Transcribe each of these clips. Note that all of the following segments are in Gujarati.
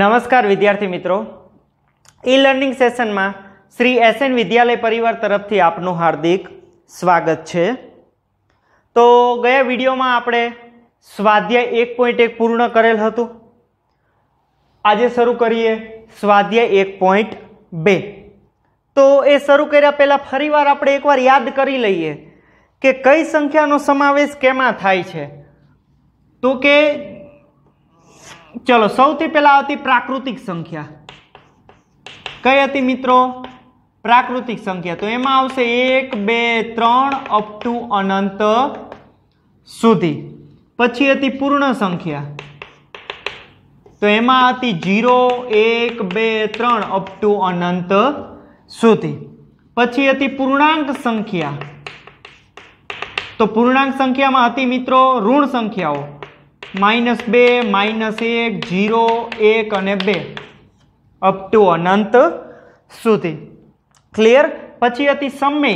નમસ્કાર વિદ્યાર્થી મિત્રો ઈ લર્નિંગ સેશનમાં શ્રી એસએન વિદ્યાલય પરિવાર તરફથી આપનું હાર્દિક સ્વાગત છે તો ગયા વિડીયોમાં આપણે સ્વાધ્યાય એક પોઈન્ટ એક પૂર્ણ કરેલ હતું આજે શરૂ કરીએ સ્વાધ્યાય એક પોઈન્ટ બે તો એ શરૂ કર્યા પહેલાં ફરીવાર આપણે એકવાર યાદ કરી લઈએ કે કઈ સંખ્યાનો સમાવેશ કેમાં થાય છે તો કે ચલો સૌથી પહેલાં હતી પ્રાકૃતિક સંખ્યા કઈ હતી મિત્રો પ્રાકૃતિક સંખ્યા તો એમાં આવશે એક બે ત્રણ અપ ટુ અનંત સુધી પછી હતી પૂર્ણ સંખ્યા તો એમાં હતી ઝીરો એક બે ત્રણ અપ ટુ અનંત સુધી પછી હતી પૂર્ણાંક સંખ્યા તો પૂર્ણાંક સંખ્યામાં હતી મિત્રો ઋણ સંખ્યાઓ માઇનસ બે માઇનસ એક જીરો એક અને બે અપ ટુ અનંત સુધી ક્લિયર પછી હતી સમય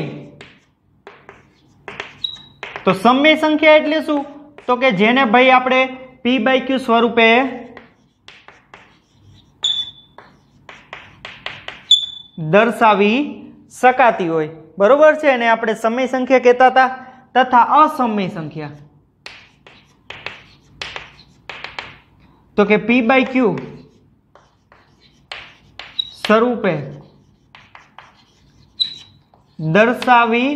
તો સમય સંખ્યા એટલે શું તો કે જેને ભાઈ આપણે પી બાય ક્યુ સ્વરૂપે દર્શાવી શકાતી હોય બરોબર છે એને આપણે સમય સંખ્યા કહેતા હતા તથા અસમય સંખ્યા તો કે પી બાય ક્યુ સ્વરૂપે દર્શાવી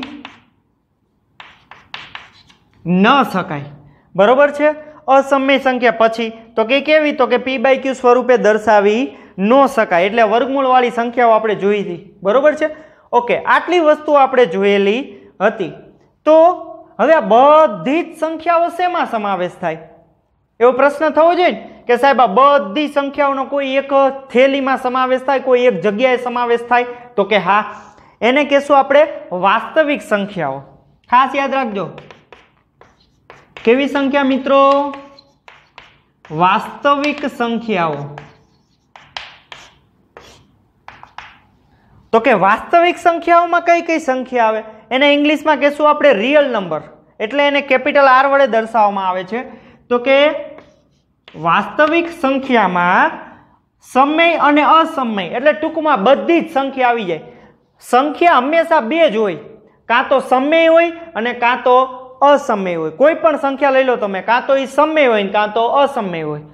ન શકાય બરોબર છે અસમય સંખ્યા પછી તો કે કેવી તો કે પી બાય ક્યુ સ્વરૂપે દર્શાવી ન શકાય એટલે વર્ગમૂળવાળી સંખ્યાઓ આપણે જોઈ હતી બરોબર છે ઓકે આટલી વસ્તુ આપણે જોયેલી હતી તો હવે આ બધી જ સંખ્યાઓ શેમાં સમાવેશ થાય એવો પ્રશ્ન થવો જોઈએ કે સાહેબ આ બધી સંખ્યાઓનો કોઈ એક થેલીમાં સમાવેશ થાય કોઈ એક જગ્યાએ સમાવેશ થાય તો કે હા એને કહેશું આપણે વાસ્તવિક સંખ્યાઓ ખાસ યાદ રાખજો કેવી સંખ્યા મિત્રો વાસ્તવિક સંખ્યાઓ તો કે વાસ્તવિક સંખ્યાઓમાં કઈ કઈ સંખ્યા આવે એને ઇંગ્લિશમાં કહેશું આપણે રિયલ નંબર એટલે એને કેપિટલ આર વડે દર્શાવવામાં આવે છે તો કે વાસ્તવિક સંખ્યામાં સમય અને અસમય એટલે ટૂંકમાં બધી જ સંખ્યા આવી જાય સંખ્યા હંમેશા બે જ હોય કાં તો સમય હોય અને કાં તો અસમય હોય કોઈ પણ સંખ્યા લઈ લો તમે કાં તો એ સમય હોય ને કાં તો અસમય હોય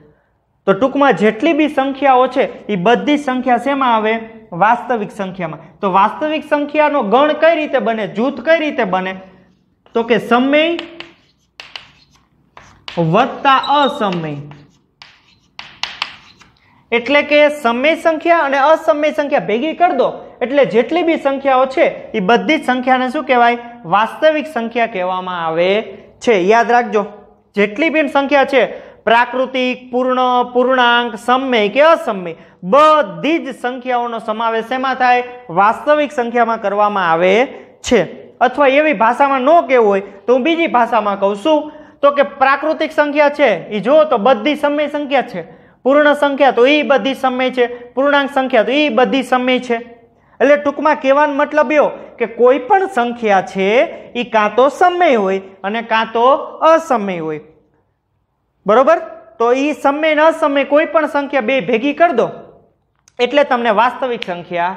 તો ટૂંકમાં જેટલી બી સંખ્યાઓ છે એ બધી સંખ્યા શેમાં આવે વાસ્તવિક સંખ્યામાં તો વાસ્તવિક સંખ્યાનો ગણ કઈ રીતે બને જૂથ કઈ રીતે બને તો કે સમય વત્તા અસમય એટલે કે સમય સંખ્યા અને અસમય સંખ્યા ભેગી કરી દો એટલે જેટલી બી સંખ્યાઓ છે એ બધી જ સંખ્યાને શું કહેવાય વાસ્તવિક સંખ્યા કહેવામાં આવે છે યાદ રાખજો જેટલી બી સંખ્યા છે પ્રાકૃતિક પૂર્ણ પૂર્ણાંક સમય કે અસમય બધી જ સંખ્યાઓનો સમાવેશ એમાં થાય વાસ્તવિક સંખ્યામાં કરવામાં આવે છે અથવા એવી ભાષામાં ન કહેવું હોય તો હું બીજી ભાષામાં કહું છું તો કે પ્રાકૃતિક સંખ્યા છે એ જો તો બધી સમય સંખ્યા છે પૂર્ણ સંખ્યા તો એ બધી સમય છે પૂર્ણાંક સંખ્યા તો એ બધી સમય છે એટલે ટૂંકમાં કહેવાનો મતલબ એવો કે કોઈ પણ સંખ્યા છે એ કાં તો સમય હોય અને કાં તો અસમય હોય બરોબર તો એ સમય ને અસમય કોઈ પણ સંખ્યા બે ભેગી કરી દો એટલે તમને વાસ્તવિક સંખ્યા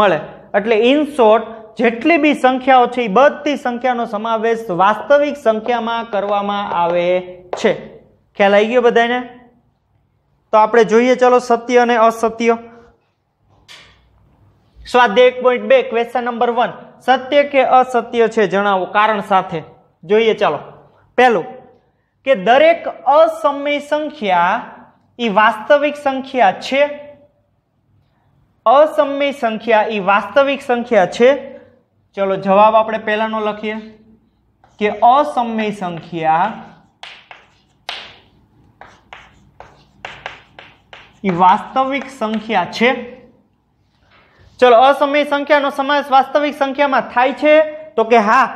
મળે એટલે ઇન શોર્ટ જેટલી બી સંખ્યાઓ છે એ બધી સંખ્યાનો સમાવેશ વાસ્તવિક સંખ્યામાં કરવામાં આવે છે ખ્યાલ આવી ગયો બધાને તો આપણે જોઈએ ચલો સત્ય અને અસત્ય સ્વાધ્યાય એક પોઈન્ટ બે ક્વેશ્ચન નંબર વન સત્ય કે અસત્ય છે જણાવો કારણ સાથે જોઈએ ચાલો પહેલું કે દરેક અસમય સંખ્યા એ વાસ્તવિક સંખ્યા છે અસમય સંખ્યા એ વાસ્તવિક સંખ્યા છે ચલો જવાબ આપણે પહેલાનો લખીએ કે અસમય સંખ્યા એ વાસ્તવિક સંખ્યા છે ચલો અસમય સંખ્યાનો સમાવેશ વાસ્તવિક સંખ્યામાં થાય છે તો કે હા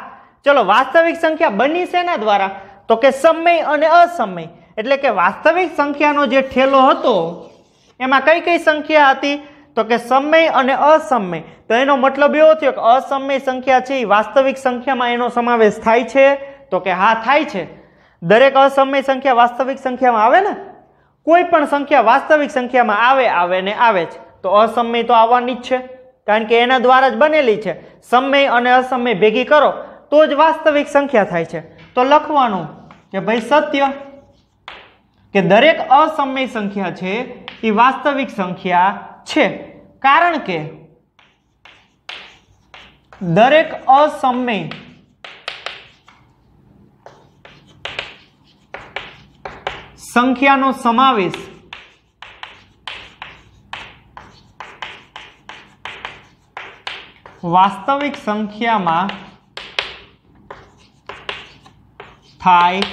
ચલો વાસ્તવિક સંખ્યા બની શેના દ્વારા તો કે સમય અને અસમય એટલે કે વાસ્તવિક સંખ્યાનો જે ઠેલો હતો એમાં કઈ કઈ સંખ્યા હતી તો કે સમય અને અસમય તો એનો મતલબ એવો થયો કે અસમય સંખ્યા છે એ વાસ્તવિક સંખ્યામાં એનો સમાવેશ થાય છે તો કે હા થાય છે દરેક અસમય સંખ્યા વાસ્તવિક સંખ્યામાં આવે ને કોઈ પણ સંખ્યા વાસ્તવિક સંખ્યામાં આવે આવે ને આવે જ તો અસમય તો આવવાની જ છે કારણ કે એના દ્વારા જ બનેલી છે સમય અને અસમય ભેગી કરો તો જ વાસ્તવિક સંખ્યા થાય છે તો લખવાનું કે ભાઈ સત્ય કે દરેક અસમય સંખ્યા છે એ વાસ્તવિક સંખ્યા છે કારણ કે દરેક અસમય સંખ્યાનો સમાવેશ વાસ્તવિક સંખ્યામાં થાય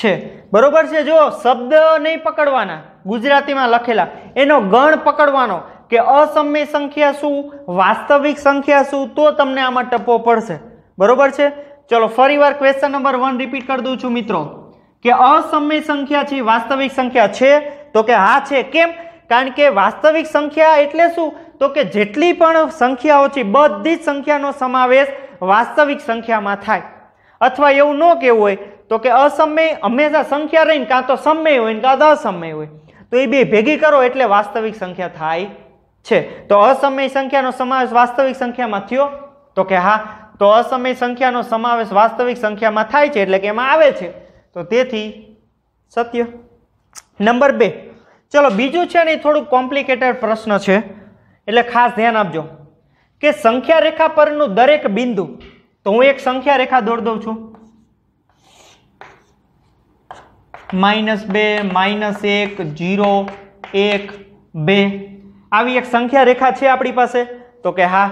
છે બરોબર છે જો શબ્દ નહીં પકડવાના ગુજરાતીમાં લખેલા એનો ગણ પકડવાનો કે અસમય સંખ્યા શું વાસ્તવિક સંખ્યા શું તો તમને આમાં ટપો પડશે બરોબર છે ચલો ફરી વાર ક્વેશ્ચન નંબર વન રિપીટ કરી દઉં છું મિત્રો કે અસમય સંખ્યા છે વાસ્તવિક સંખ્યા છે તો કે હા છે કેમ કારણ કે વાસ્તવિક સંખ્યા એટલે શું તો કે જેટલી પણ સંખ્યાઓ છે બધી જ સંખ્યાનો સમાવેશ વાસ્તવિક સંખ્યામાં થાય અથવા એવું ન કહેવું હોય તો કે અસમય હંમેશા સંખ્યા રહીને કાં તો સમય હોય કાં તો અસમય હોય તો એ બે ભેગી કરો એટલે વાસ્તવિક સંખ્યા થાય છે તો અસમય સંખ્યાનો સમાવેશ વાસ્તવિક સંખ્યામાં થયો તો કે હા તો અસમય સંખ્યાનો સમાવેશ વાસ્તવિક સંખ્યામાં થાય છે એટલે કે એમાં આવે છે તો તેથી સત્ય નંબર બે ચલો બીજું છે ને એ થોડુંક કોમ્પ્લિકેટેડ પ્રશ્ન છે એટલે ખાસ ધ્યાન આપજો કે સંખ્યા રેખા પરનું દરેક બિંદુ તો હું એક સંખ્યા રેખા દોર દઉં છું માઇનસ બે માઇનસ એક જીરો એક બે આવી એક સંખ્યા રેખા છે આપણી પાસે તો કે હા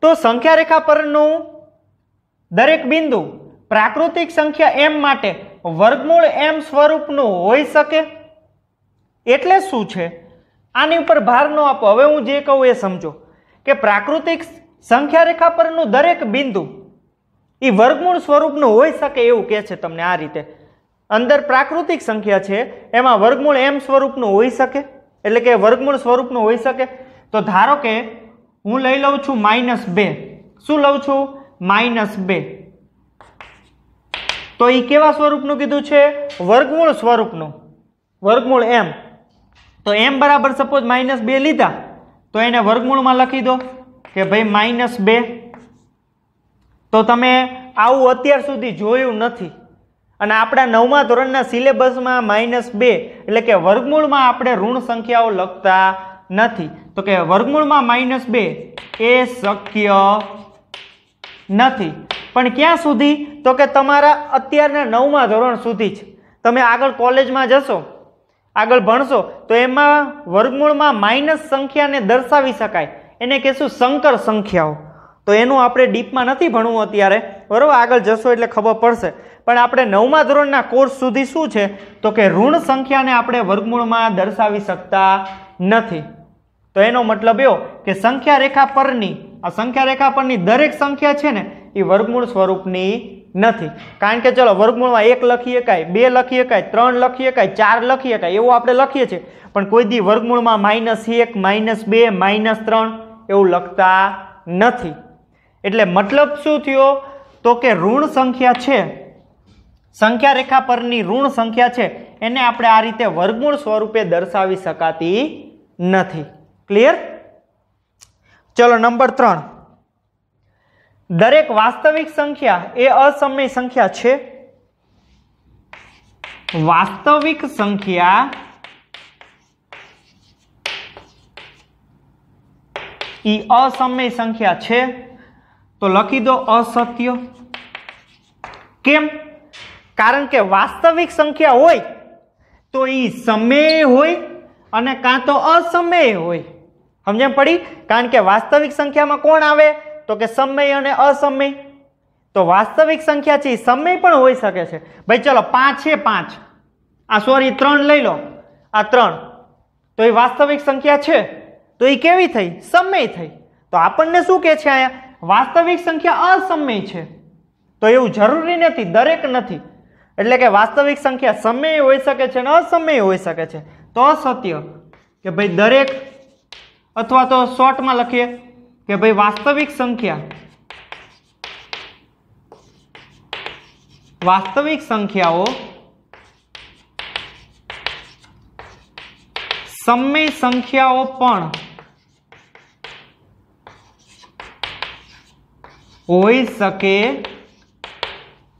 તો સંખ્યા રેખા પરનું દરેક બિંદુ પ્રાકૃતિક સંખ્યા એમ માટે વર્ગમૂળ એમ સ્વરૂપનું હોઈ શકે એટલે શું છે આની ઉપર ભાર ન આપો હવે હું જે કહું એ સમજો કે પ્રાકૃતિક સંખ્યા રેખા પરનું દરેક બિંદુ એ વર્ગમૂળ સ્વરૂપનું હોઈ શકે એવું કહે છે તમને આ રીતે અંદર પ્રાકૃતિક સંખ્યા છે એમાં વર્ગમૂળ એમ સ્વરૂપનું હોઈ શકે એટલે કે વર્ગમૂળ સ્વરૂપનું હોઈ શકે તો ધારો કે હું લઈ લઉં છું માઇનસ બે શું લઉં છું માઇનસ બે તો એ કેવા સ્વરૂપનું કીધું છે વર્ગમૂળ સ્વરૂપનું વર્ગમૂળ એમ તો એમ બરાબર સપોઝ માઇનસ બે લીધા તો એને વર્ગમૂળમાં લખી દો કે ભાઈ માઇનસ બે તો તમે આવું અત્યાર સુધી જોયું નથી અને આપણા નવમા ધોરણના સિલેબસમાં માઇનસ બે એટલે કે વર્ગમૂળમાં આપણે ઋણ સંખ્યાઓ લખતા નથી તો કે વર્ગમૂળમાં માઇનસ બે એ શક્ય નથી પણ ક્યાં સુધી તો કે તમારા અત્યારના નવમા ધોરણ સુધી જ તમે આગળ કોલેજમાં જશો આગળ ભણશો તો એમાં વર્ગમૂળમાં માઇનસ સંખ્યાને દર્શાવી શકાય એને કહેશું શંકર સંખ્યાઓ તો એનું આપણે ડીપમાં નથી ભણવું અત્યારે બરાબર આગળ જશો એટલે ખબર પડશે પણ આપણે નવમા ધોરણના કોર્સ સુધી શું છે તો કે ઋણ સંખ્યાને આપણે વર્ગમૂળમાં દર્શાવી શકતા નથી તો એનો મતલબ એવો કે સંખ્યા રેખા પરની આ સંખ્યા રેખા પરની દરેક સંખ્યા છે ને એ વર્ગમૂળ સ્વરૂપની નથી કારણ કે ચલો વર્ગમૂળમાં એક લખી શકાય બે લખી શકાય ત્રણ લખી શકાય ચાર લખી શકાય એવું આપણે લખીએ છીએ પણ કોઈ દી વર્ગમૂળમાં માઇનસ એક માઇનસ બે માઇનસ ત્રણ એવું લખતા નથી એટલે મતલબ શું થયો તો કે ઋણ સંખ્યા છે સંખ્યા રેખા પરની ઋણ સંખ્યા છે એને આપણે આ રીતે વર્ગમૂળ સ્વરૂપે દર્શાવી શકાતી નથી ક્લિયર ચલો નંબર ત્રણ દરેક વાસ્તવિક સંખ્યા એ અસમય સંખ્યા છે વાસ્તવિક સંખ્યા એ અસમય સંખ્યા છે તો લખી દો અસત્ય કેમ કારણ કે વાસ્તવિક સંખ્યા હોય તો એ સમય હોય અને કાં તો અસમય હોય સમજણ પડી કારણ કે વાસ્તવિક સંખ્યામાં કોણ આવે તો કે સમય અને અસમય તો વાસ્તવિક સંખ્યા છે એ સમય પણ હોઈ શકે છે ભાઈ ચલો પાંચ છે પાંચ આ સોરી ત્રણ લઈ લો આ ત્રણ તો એ વાસ્તવિક સંખ્યા છે તો એ કેવી થઈ સમય થઈ તો આપણને શું કહે છે અહીંયા વાસ્તવિક સંખ્યા અસમય છે તો એવું જરૂરી નથી દરેક નથી એટલે કે વાસ્તવિક સંખ્યા સમય હોઈ શકે છે અને અસમય હોઈ શકે છે તો અસત્ય કે ભાઈ દરેક અથવા તો શોર્ટમાં લખીએ કે ભાઈ વાસ્તવિક સંખ્યા વાસ્તવિક સંખ્યાઓ સમય સંખ્યાઓ પણ હોઈ શકે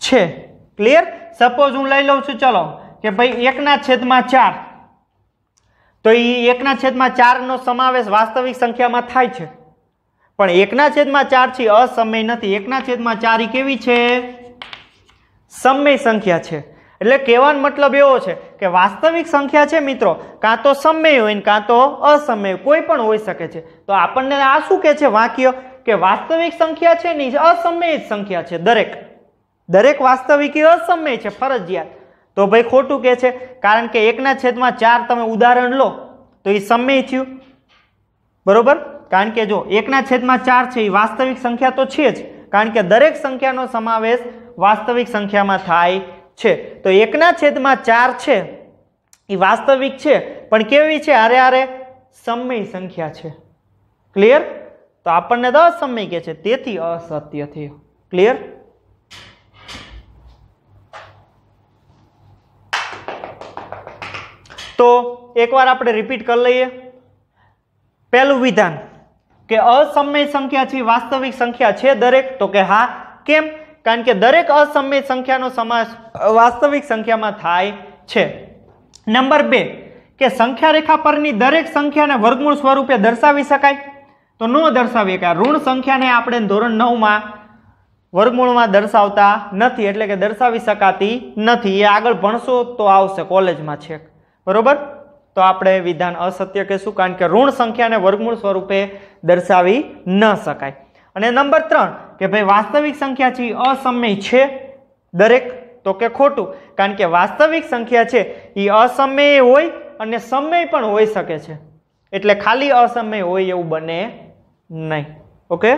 છે ક્લિયર સપોઝ હું લઈ લઉં છું ચલો કે ભાઈ એકના છેદમાં ચાર તો એ એકના છેદમાં ચારનો સમાવેશ વાસ્તવિક સંખ્યામાં થાય છે પણ એકના છેદમાં ચાર છે અસમય નથી એકના છેદમાં ચાર કેવી છે સમય સંખ્યા છે એટલે કહેવાનો મતલબ એવો છે કે વાસ્તવિક સંખ્યા છે મિત્રો કાં તો સમય હોય ને કાં તો અસમય કોઈ પણ હોઈ શકે છે તો આપણને આ શું કહે છે વાક્ય કે વાસ્તવિક સંખ્યા છે ને અસમય સંખ્યા છે દરેક દરેક વાસ્તવિક એ અસમય છે ફરજિયાત તો ભાઈ ખોટું કહે છે કારણ કે એકના છેદમાં ચાર તમે ઉદાહરણ લો તો એ સમય થયું બરોબર કારણ કે જો એકના છેદમાં ચાર છે એ વાસ્તવિક સંખ્યા તો છે જ કારણ કે દરેક સંખ્યાનો સમાવેશ વાસ્તવિક સંખ્યામાં થાય છે તો એકના છેદમાં ચાર છે એ વાસ્તવિક છે પણ કેવી છે અરે આરે સમય સંખ્યા છે ક્લિયર તો આપણને તો અસમય કે છે તેથી અસત્ય થયો ક્લિયર તો એકવાર આપણે રિપીટ કરી લઈએ પહેલું વિધાન કે અસમય સંખ્યા છે વાસ્તવિક સંખ્યા છે દરેક તો કે હા કેમ કારણ કે દરેક અસમય સંખ્યાનો સમાસ વાસ્તવિક સંખ્યામાં થાય છે નંબર બે કે સંખ્યા રેખા પરની દરેક સંખ્યાને વર્ગમૂળ સ્વરૂપે દર્શાવી શકાય તો ન દર્શાવીએ કે ઋણ સંખ્યાને આપણે ધોરણ નવમાં વર્ગમૂળમાં દર્શાવતા નથી એટલે કે દર્શાવી શકાતી નથી એ આગળ ભણશો તો આવશે કોલેજમાં છેક બરોબર તો આપણે વિધાન અસત્ય કહીશું કારણ કે ઋણ સંખ્યાને વર્ગમૂળ સ્વરૂપે દર્શાવી ન શકાય અને નંબર ત્રણ કે ભાઈ વાસ્તવિક સંખ્યા છે અસમય છે દરેક તો કે ખોટું કારણ કે વાસ્તવિક સંખ્યા છે એ અસમય હોય અને સમય પણ હોઈ શકે છે એટલે ખાલી અસમય હોય એવું બને નહીં ઓકે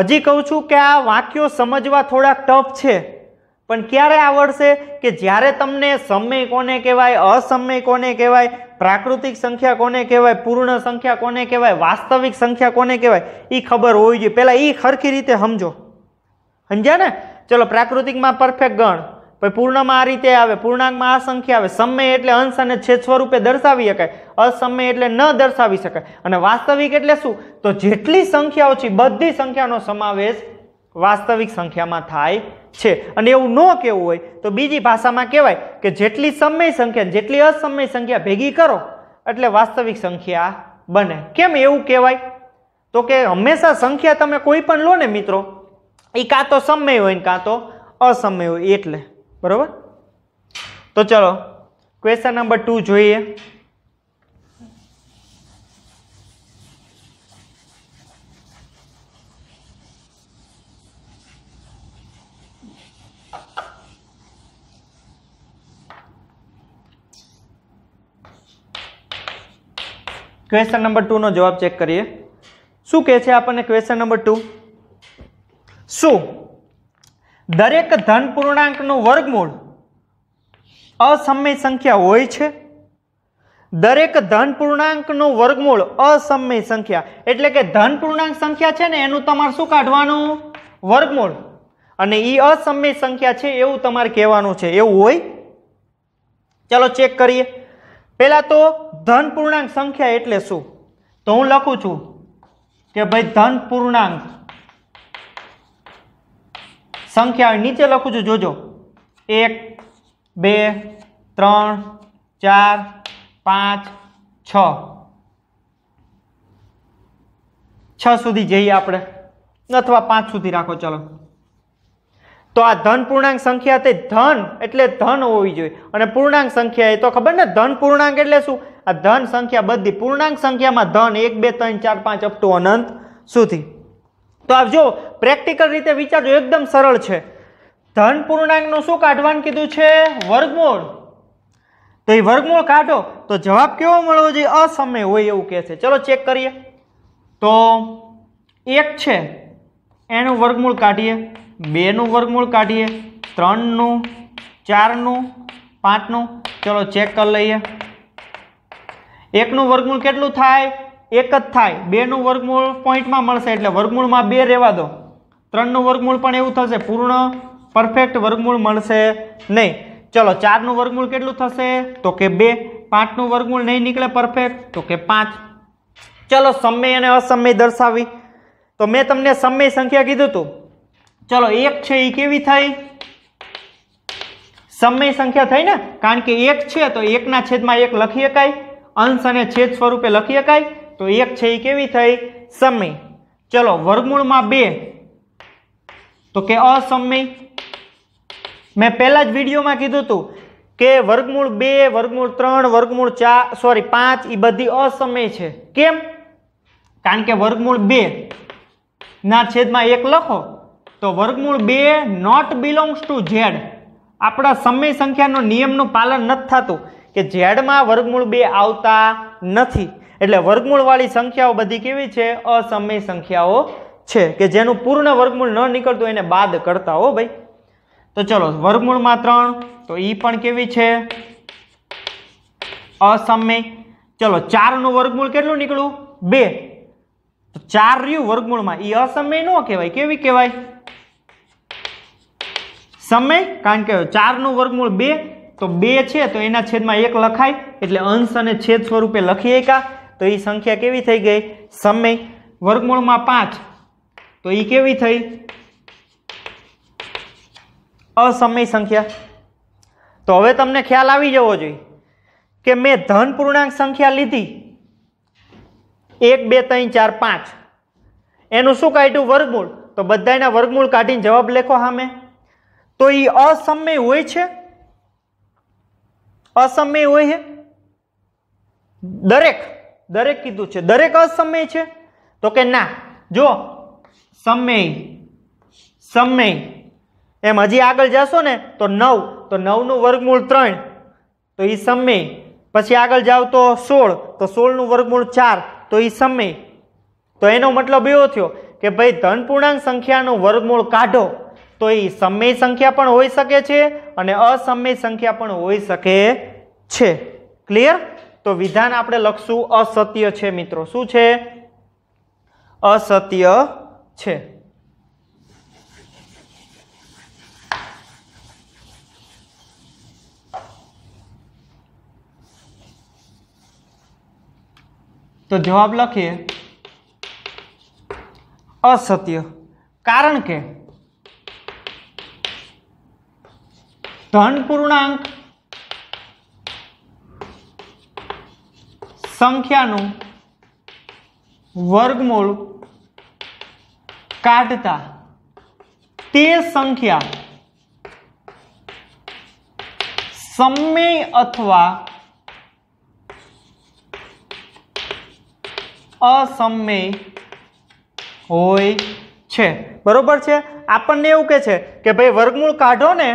હજી કહું છું કે આ વાક્યો સમજવા થોડાક ટફ છે પણ ક્યારે આવડશે કે જ્યારે તમને સમય કોને કહેવાય અસમય કોને કહેવાય પ્રાકૃતિક સંખ્યા કોને કહેવાય પૂર્ણ સંખ્યા કોને કહેવાય વાસ્તવિક સંખ્યા કોને કહેવાય એ ખબર હોવી જોઈએ પહેલાં એ ખરખી રીતે સમજો સમજ્યા ને ચલો પ્રાકૃતિકમાં પરફેક્ટ ગણ પછી પૂર્ણમાં આ રીતે આવે પૂર્ણાંકમાં આ સંખ્યા આવે સમય એટલે અંશ અને છેદ સ્વરૂપે દર્શાવી શકાય અસમય એટલે ન દર્શાવી શકાય અને વાસ્તવિક એટલે શું તો જેટલી સંખ્યાઓ છે બધી સંખ્યાનો સમાવેશ વાસ્તવિક સંખ્યામાં થાય છે અને એવું ન કહેવું હોય તો બીજી ભાષામાં કહેવાય કે જેટલી સમય સંખ્યા જેટલી અસમય સંખ્યા ભેગી કરો એટલે વાસ્તવિક સંખ્યા બને કેમ એવું કહેવાય તો કે હંમેશા સંખ્યા તમે કોઈ પણ લો ને મિત્રો એ કાં તો સમય હોય ને કાં તો અસમય હોય એટલે બરાબર તો ચલો ક્વેશ્ચન નંબર ટુ જોઈએ ક્વેશ્ચન નંબર ટુનો જવાબ ચેક કરીએ શું કહે છે આપણને ક્વેશ્ચન નંબર ટુ શું દરેક ધન પૂર્ણાંકનું વર્ગમૂળ અસમય સંખ્યા હોય છે દરેક ધન પૂર્ણાંકનું વર્ગમૂળ અસમય સંખ્યા એટલે કે ધન પૂર્ણાંક સંખ્યા છે ને એનું તમારે શું કાઢવાનું વર્ગમૂળ અને એ અસમય સંખ્યા છે એવું તમારે કહેવાનું છે એવું હોય ચાલો ચેક કરીએ પહેલાં તો ધન પૂર્ણાંક સંખ્યા એટલે શું તો હું લખું છું કે ભાઈ ધન પૂર્ણાંક સંખ્યા નીચે લખું છું જોજો એક બે ત્રણ ચાર પાંચ છ છ સુધી જઈએ આપણે અથવા પાંચ સુધી રાખો ચલો તો આ ધન પૂર્ણાંક સંખ્યા તે ધન એટલે ધન હોવી જોઈએ અને પૂર્ણાંક સંખ્યા એ તો ખબર ને ધન પૂર્ણાંક એટલે શું આ ધન સંખ્યા બધી પૂર્ણાંક સંખ્યામાં ધન એક બે ત્રણ ચાર પાંચ અપ ટુ અનંત સુધી તો આપ જો પ્રેક્ટિકલ રીતે વિચારજો એકદમ સરળ છે ધન પૂર્ણાંકનું શું કાઢવાનું કીધું છે વર્ગમૂળ તો એ વર્ગમૂળ કાઢો તો જવાબ કેવો મળવો જોઈએ અસમય હોય એવું કહે છે ચલો ચેક કરીએ તો એક છે એનું વર્ગમૂળ કાઢીએ બેનું વર્ગમૂળ કાઢીએ ત્રણનું ચારનું પાંચનું ચલો ચેક કરી લઈએ એકનું વર્ગમૂળ કેટલું થાય એક જ થાય બેનું વર્ગમૂળ પોઈન્ટમાં મળશે એટલે વર્ગમૂળમાં બે રહેવા દો ત્રણનું વર્ગમૂળ પણ એવું થશે પૂર્ણ પરફેક્ટ વર્ગમૂળ મળશે નહીં ચલો ચારનું વર્ગમૂળ કેટલું થશે તો કે બે પાંચનું વર્ગમૂળ નહીં નીકળે પરફેક્ટ તો કે પાંચ ચલો સમય અને અસમય દર્શાવી તો મેં તમને સમય સંખ્યા કીધું હતું ચલો એક છે એ કેવી થઈ સમય સંખ્યા થઈ ને કારણ કે એક છે તો એકના છેદમાં એક લખી શકાય અંશ અને છેદ સ્વરૂપે લખી શકાય તો એક છે એ કેવી થઈ સમય ચલો વર્ગમૂળમાં બે તો કે અસમય મેં પહેલાં જ વિડીયોમાં કીધું હતું કે વર્ગમૂળ બે વર્ગમૂળ ત્રણ વર્ગમૂળ ચાર સોરી પાંચ એ બધી અસમય છે કેમ કારણ કે વર્ગમૂળ બે ના છેદમાં એક લખો તો વર્ગમૂળ બે નોટ બિલોંગ્સ ટુ ઝેડ આપણા સમય સંખ્યાનો નિયમનું પાલન નથી થતું કે ઝેડમાં વર્ગમૂળ બે આવતા નથી એટલે વર્ગમૂળવાળી સંખ્યાઓ બધી કેવી છે અસમય સંખ્યાઓ છે કે જેનું પૂર્ણ વર્ગમૂળ ન નીકળતું એને બાદ કરતા હો ભાઈ તો ચલો વર્ગમૂળમાં ત્રણ તો એ પણ કેવી છે અસમય ચલો ચારનું વર્ગમૂળ કેટલું નીકળ્યું બે ચાર રહ્યું વર્ગમૂળમાં એ અસમય ન કહેવાય કેવી કહેવાય સમય કારણ કે ચારનું વર્ગમૂળ બે તો બે છે તો એના છેદમાં એક લખાય એટલે અંશ અને છેદ સ્વરૂપે લખી એકા તો એ સંખ્યા કેવી થઈ ગઈ સમય વર્ગમૂળમાં પાંચ તો એ કેવી થઈ અસમય સંખ્યા તો હવે તમને ખ્યાલ આવી જવો જોઈએ કે મેં ધન પૂર્ણાંક સંખ્યા લીધી એક બે ત્રણ ચાર પાંચ એનું શું કાઢ્યું વર્ગમૂળ તો બધાના વર્ગમૂળ કાઢીને જવાબ લેખો સામે તો એ અસમય હોય છે અસમય હોય છે દરેક દરેક કીધું છે દરેક અસમય છે તો કે ના જો સમય સમય એમ હજી આગળ જશો ને તો નવ તો નવનું વર્ગમૂળ ત્રણ તો એ સમય પછી આગળ જાઓ તો સોળ તો સોળનું વર્ગમૂળ ચાર તો એ સમય તો એનો મતલબ એવો થયો કે ભાઈ ધન પૂર્ણાંક સંખ્યાનું વર્ગમૂળ કાઢો તો એ સમય સંખ્યા પણ હોઈ શકે છે અને અસમય સંખ્યા પણ હોઈ શકે છે ક્લિયર તો વિધાન આપણે લખશું અસત્ય છે મિત્રો શું છે અસત્ય છે તો જવાબ લખીએ અસત્ય કારણ કે ધન પૂર્ણાંક સંખ્યાનું વર્ગમૂળ કાઢતા તે સંખ્યા સમય અથવા અસમય હોય છે બરોબર છે આપણને એવું કે છે કે ભાઈ વર્ગમૂળ કાઢો ને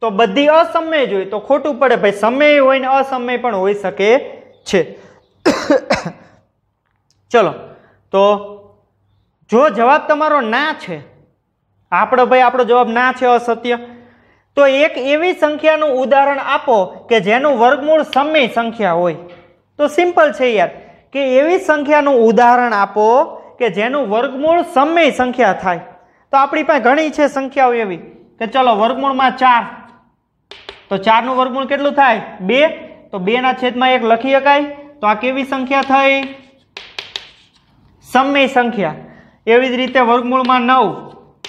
તો બધી અસમય જ હોય તો ખોટું પડે ભાઈ સમય હોય ને અસમય પણ હોઈ શકે છે ચલો તો જો જવાબ તમારો ના છે આપણો ભાઈ આપણો જવાબ ના છે અસત્ય તો એક એવી સંખ્યાનું ઉદાહરણ આપો કે જેનું વર્ગમૂળ સમય સંખ્યા હોય તો સિમ્પલ છે યાર કે એવી સંખ્યાનું ઉદાહરણ આપો કે જેનું વર્ગમૂળ સમય સંખ્યા થાય તો આપણી પાસે ઘણી છે સંખ્યાઓ એવી કે ચલો વર્ગમૂળમાં ચાર તો ચારનું વર્ગમૂળ કેટલું થાય બે તો બેના છેદમાં એક લખી શકાય તો આ કેવી સંખ્યા થઈ સમય સંખ્યા એવી જ રીતે વર્ગમૂળમાં નવ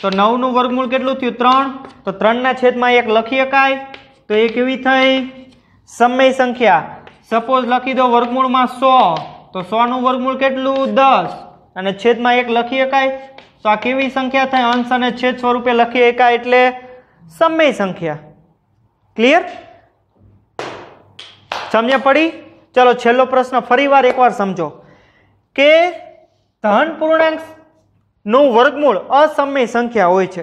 તો નવનું વર્ગમૂળ કેટલું થયું ત્રણ તો ત્રણના છેદમાં એક લખી શકાય તો એ કેવી થઈ સમય સંખ્યા સપોઝ લખી દો વર્ગમૂળમાં સો તો સોનું વર્ગમૂળ કેટલું દસ અને છેદમાં એક લખી શકાય તો આ કેવી સંખ્યા થાય અંશ અને છેદ સ્વરૂપે લખી શકાય એટલે સમય સંખ્યા ક્લિયર સમજ્યા પડી ચલો છેલ્લો પ્રશ્ન ફરીવાર એકવાર સમજો કે ધન પૂર્ણાંકનું વર્ગમૂળ અસમય સંખ્યા હોય છે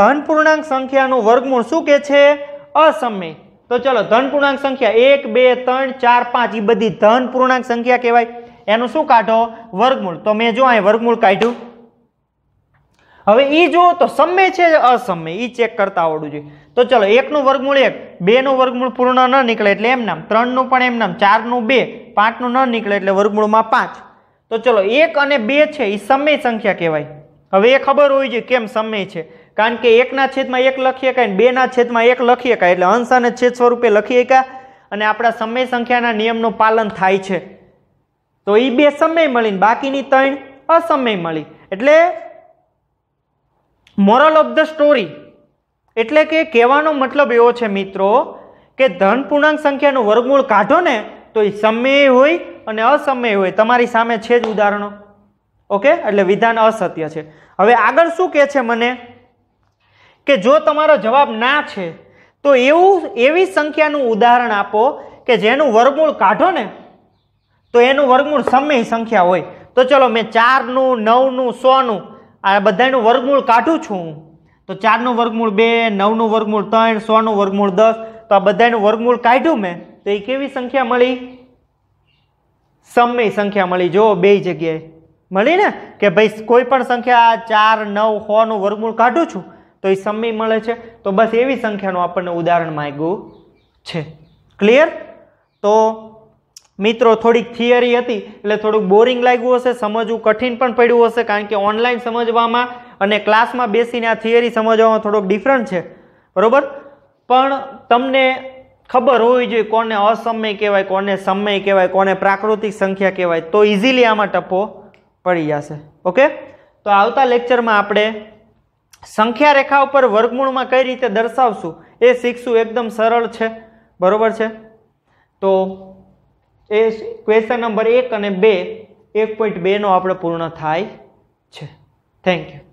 ધન પૂર્ણાંક સંખ્યાનું વર્ગમૂળ શું કે છે અસમય તો ચલો ધન પૂર્ણાંક સંખ્યા એક બે ત્રણ ચાર પાંચ એ બધી ધન પૂર્ણાંક સંખ્યા કહેવાય એનું શું કાઢો વર્ગમૂળ તો મેં જો અહીં વર્ગમૂળ કાઢ્યું હવે એ જુઓ તો સમય છે અસમય એ ચેક કરતા આવડવું જોઈએ તો ચલો એકનું વર્ગમૂળ એક બેનું વર્ગમૂળ પૂર્ણ ન નીકળે એટલે એમ નામ ત્રણનું પણ એમ નામ ચારનું બે પાંચનું ન નીકળે એટલે વર્ગમૂળમાં પાંચ તો ચલો એક અને બે છે એ સમય સંખ્યા કહેવાય હવે એ ખબર હોવી જોઈએ કેમ સમય છે કારણ કે એકના છેદમાં એક લખી શકાય અને બેના છેદમાં એક લખી શકાય એટલે અંશ અને છેદ સ્વરૂપે લખી શકાય અને આપણા સમય સંખ્યાના નિયમનું પાલન થાય છે તો એ બે સમય મળીને બાકીની ત્રણ અસમય મળી એટલે મોરલ ઓફ ધ સ્ટોરી એટલે કે કહેવાનો મતલબ એવો છે મિત્રો કે ધન પૂર્ણાંક સંખ્યાનું વર્ગમૂળ કાઢો ને તો એ સમય હોય અને અસમય હોય તમારી સામે છે જ ઉદાહરણો ઓકે એટલે વિધાન અસત્ય છે હવે આગળ શું કહે છે મને કે જો તમારો જવાબ ના છે તો એવું એવી સંખ્યાનું ઉદાહરણ આપો કે જેનું વર્ગમૂળ કાઢો ને તો એનું વર્ગમૂળ સમય સંખ્યા હોય તો ચલો મેં ચારનું નવનું સોનું આ બધાનું વર્ગમૂળ કાઢું છું તો ચારનું વર્ગમૂળ બે નવનું વર્ગમૂળ ત્રણ સોનું વર્ગમૂળ દસ તો આ બધાનું વર્ગમૂળ કાઢ્યું મેં તો એ કેવી સંખ્યા મળી સમય સંખ્યા મળી જો બે જગ્યાએ મળી ને કે ભાઈ કોઈ પણ સંખ્યા ચાર નવ હોનું વર્ગમૂળ કાઢું છું તો એ સમય મળે છે તો બસ એવી સંખ્યાનું આપણને ઉદાહરણ માગ્યું છે ક્લિયર તો મિત્રો થોડીક થિયરી હતી એટલે થોડુંક બોરિંગ લાગ્યું હશે સમજવું કઠિન પણ પડ્યું હશે કારણ કે ઓનલાઈન સમજવામાં અને ક્લાસમાં બેસીને આ થિયરી સમજવામાં થોડોક ડિફરન્ટ છે બરોબર પણ તમને ખબર હોવી જોઈએ કોને અસમય કહેવાય કોને સમય કહેવાય કોને પ્રાકૃતિક સંખ્યા કહેવાય તો ઇઝીલી આમાં ટપ્પો પડી જશે ઓકે તો આવતા લેક્ચરમાં આપણે સંખ્યા રેખા ઉપર વર્ગમૂળમાં કઈ રીતે દર્શાવશું એ શીખશું એકદમ સરળ છે બરાબર છે તો એ ક્વેશ્ચન નંબર એક અને બે એક પોઈન્ટ બેનો આપણે પૂર્ણ થાય છે થેન્ક યુ